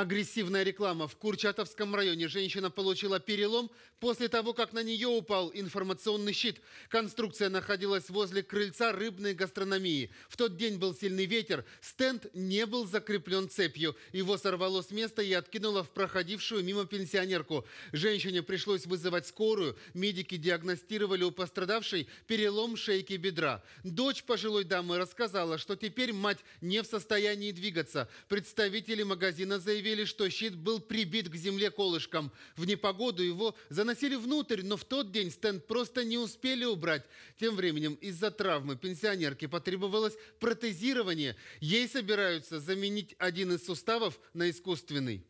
Агрессивная реклама. В Курчатовском районе женщина получила перелом после того, как на нее упал информационный щит. Конструкция находилась возле крыльца рыбной гастрономии. В тот день был сильный ветер, стенд не был закреплен цепью. Его сорвало с места и откинуло в проходившую мимо пенсионерку. Женщине пришлось вызывать скорую. Медики диагностировали у пострадавшей перелом шейки бедра. Дочь пожилой дамы рассказала, что теперь мать не в состоянии двигаться. Представители магазина заявили, объявили, что щит был прибит к земле колышком. В непогоду его заносили внутрь, но в тот день стенд просто не успели убрать. Тем временем из-за травмы пенсионерке потребовалось протезирование. Ей собираются заменить один из суставов на искусственный.